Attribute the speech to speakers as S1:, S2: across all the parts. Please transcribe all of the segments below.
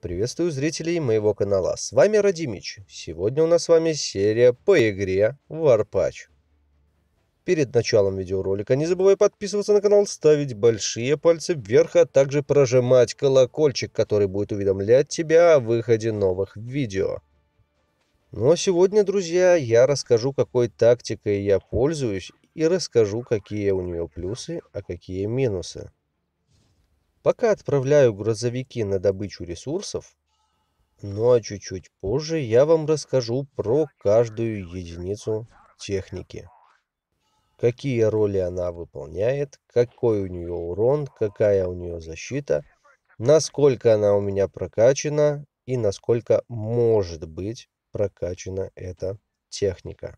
S1: Приветствую зрителей моего канала, с вами Радимич. Сегодня у нас с вами серия по игре Варпач. Перед началом видеоролика не забывай подписываться на канал, ставить большие пальцы вверх, а также прожимать колокольчик, который будет уведомлять тебя о выходе новых видео. Ну а сегодня, друзья, я расскажу, какой тактикой я пользуюсь и расскажу, какие у нее плюсы, а какие минусы. Пока отправляю грузовики на добычу ресурсов, ну а чуть-чуть позже я вам расскажу про каждую единицу техники. Какие роли она выполняет, какой у нее урон, какая у нее защита, насколько она у меня прокачана и насколько может быть прокачана эта техника.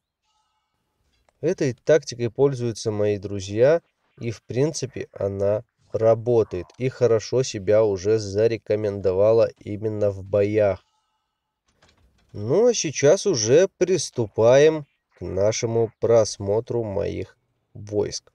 S1: Этой тактикой пользуются мои друзья, и в принципе она работает и хорошо себя уже зарекомендовала именно в боях. Ну а сейчас уже приступаем к нашему просмотру моих войск.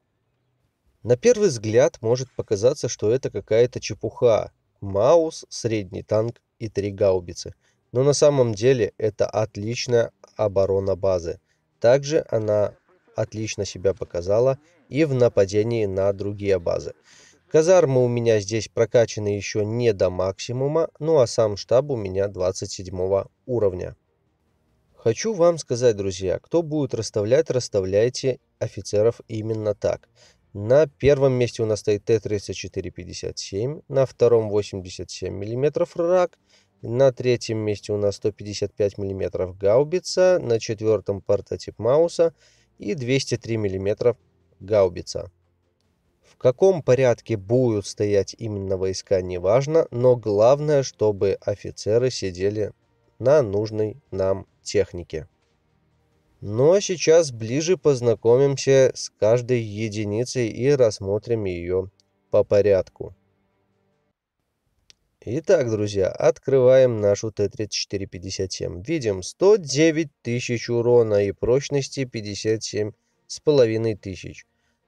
S1: На первый взгляд может показаться, что это какая-то чепуха. Маус, средний танк и три гаубицы. Но на самом деле это отличная оборона базы. Также она отлично себя показала и в нападении на другие базы. Казармы у меня здесь прокачаны еще не до максимума, ну а сам штаб у меня 27 уровня. Хочу вам сказать, друзья, кто будет расставлять, расставляйте офицеров именно так. На первом месте у нас стоит Т-34-57, на втором 87 мм рак, на третьем месте у нас 155 мм гаубица, на четвертом прототип Мауса и 203 мм гаубица каком порядке будут стоять именно войска, неважно, но главное, чтобы офицеры сидели на нужной нам технике. Но ну, а сейчас ближе познакомимся с каждой единицей и рассмотрим ее по порядку. Итак, друзья, открываем нашу Т-3457. Видим 109 тысяч урона и прочности 57 с половиной тысяч.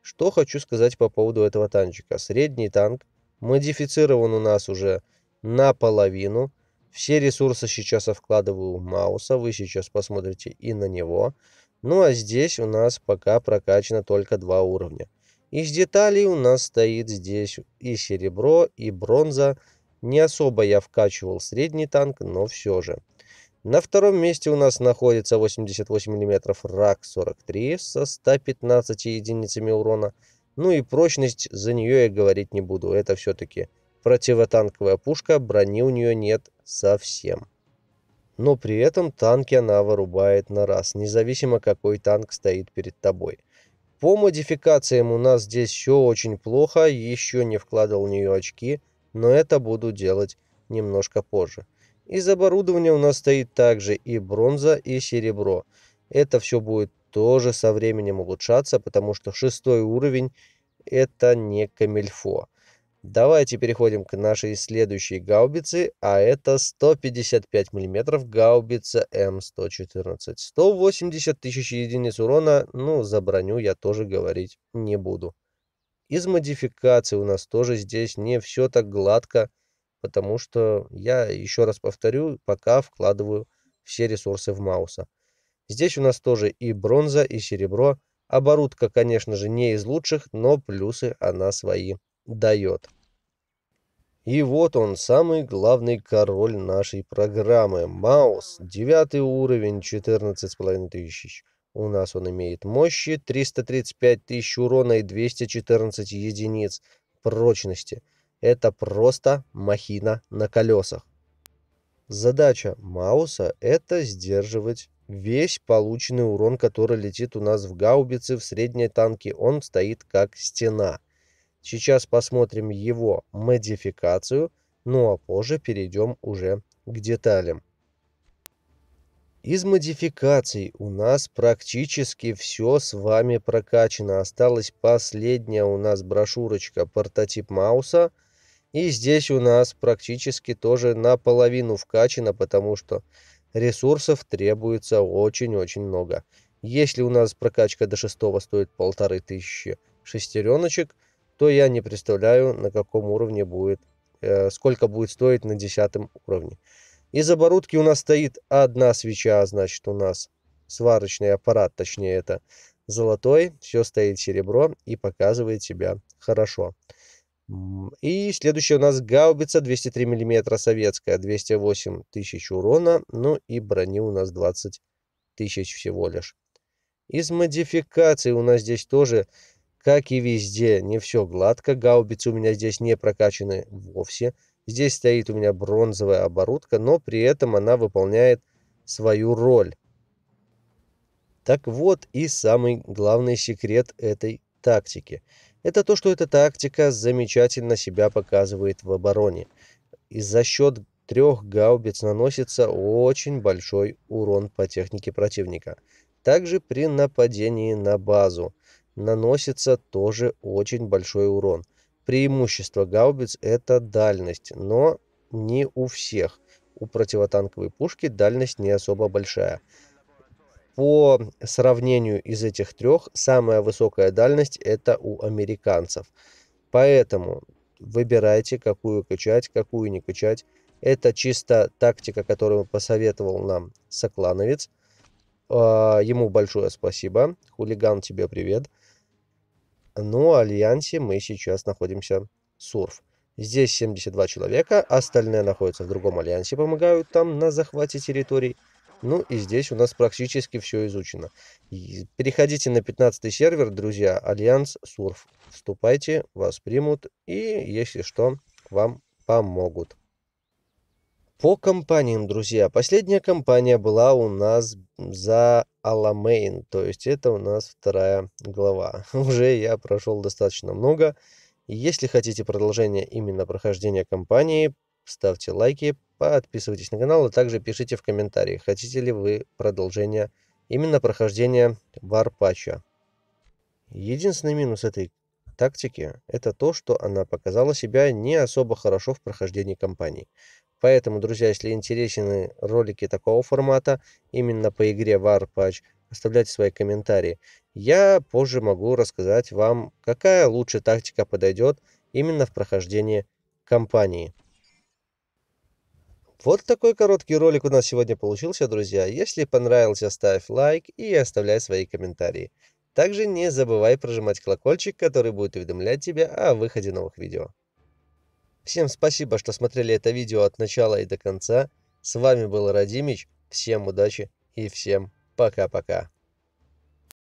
S1: Что хочу сказать по поводу этого танчика. Средний танк, модифицирован у нас уже наполовину. Все ресурсы сейчас я вкладываю в Мауса, вы сейчас посмотрите и на него. Ну а здесь у нас пока прокачано только два уровня. Из деталей у нас стоит здесь и серебро, и бронза. Не особо я вкачивал средний танк, но все же. На втором месте у нас находится 88 мм РАК-43 со 115 единицами урона. Ну и прочность, за нее я говорить не буду, это все-таки противотанковая пушка, брони у нее нет совсем. Но при этом танки она вырубает на раз, независимо какой танк стоит перед тобой. По модификациям у нас здесь все очень плохо, еще не вкладывал в нее очки, но это буду делать немножко позже. Из оборудования у нас стоит также и бронза, и серебро. Это все будет тоже со временем улучшаться, потому что шестой уровень это не камельфо. Давайте переходим к нашей следующей гаубице, а это 155 мм гаубица М114. 180 тысяч единиц урона, ну за броню я тоже говорить не буду. Из модификаций у нас тоже здесь не все так гладко, потому что я, еще раз повторю, пока вкладываю все ресурсы в Мауса. Здесь у нас тоже и бронза, и серебро. Оборудка, конечно же, не из лучших, но плюсы она свои дает. И вот он, самый главный король нашей программы. Маус, 9 уровень, 14,5 тысяч. У нас он имеет мощи 335 тысяч урона и 214 единиц прочности. Это просто махина на колесах. Задача Мауса – это сдерживать весь полученный урон, который летит у нас в гаубице в средней танке. Он стоит как стена. Сейчас посмотрим его модификацию, ну а позже перейдем уже к деталям. Из модификаций у нас практически все с вами прокачано. Осталась последняя у нас брошюрочка прототип Мауса – и здесь у нас практически тоже наполовину вкачано, потому что ресурсов требуется очень-очень много. Если у нас прокачка до шестого стоит полторы тысячи шестереночек, то я не представляю, на каком уровне будет, э, сколько будет стоить на десятом уровне. Из оборудки у нас стоит одна свеча, значит у нас сварочный аппарат, точнее это золотой, все стоит серебро и показывает себя хорошо. Хорошо. И следующая у нас гаубица 203 мм советская, 208 тысяч урона, ну и брони у нас 20 тысяч всего лишь. Из модификаций у нас здесь тоже, как и везде, не все гладко. Гаубицы у меня здесь не прокачаны вовсе. Здесь стоит у меня бронзовая оборудка, но при этом она выполняет свою роль. Так вот и самый главный секрет этой тактики это то, что эта тактика замечательно себя показывает в обороне. И за счет трех гаубиц наносится очень большой урон по технике противника. Также при нападении на базу наносится тоже очень большой урон. Преимущество гаубиц это дальность, но не у всех. У противотанковой пушки дальность не особо большая. По сравнению из этих трех, самая высокая дальность это у американцев. Поэтому выбирайте, какую качать, какую не качать. Это чисто тактика, которую посоветовал нам Соклановец. А, ему большое спасибо. Хулиган, тебе привет. Ну, а Альянсе мы сейчас находимся Сурф. Здесь 72 человека, остальные находятся в другом Альянсе, помогают там на захвате территорий. Ну и здесь у нас практически все изучено. переходите на 15 сервер, друзья, Альянс Сурф. Вступайте, вас примут и, если что, вам помогут. По компаниям, друзья. Последняя компания была у нас за Аламейн, то есть это у нас вторая глава. Уже я прошел достаточно много. Если хотите продолжение именно прохождения компании, ставьте лайки, подписывайтесь на канал, а также пишите в комментариях, хотите ли вы продолжение именно прохождения Варпача. Единственный минус этой тактики – это то, что она показала себя не особо хорошо в прохождении кампании. Поэтому, друзья, если интересны ролики такого формата, именно по игре Warpatch, оставляйте свои комментарии. Я позже могу рассказать вам, какая лучшая тактика подойдет именно в прохождении кампании. Вот такой короткий ролик у нас сегодня получился, друзья. Если понравился, ставь лайк и оставляй свои комментарии. Также не забывай прожимать колокольчик, который будет уведомлять тебя о выходе новых видео. Всем спасибо, что смотрели это видео от начала и до конца. С вами был Радимич. Всем удачи и всем пока-пока.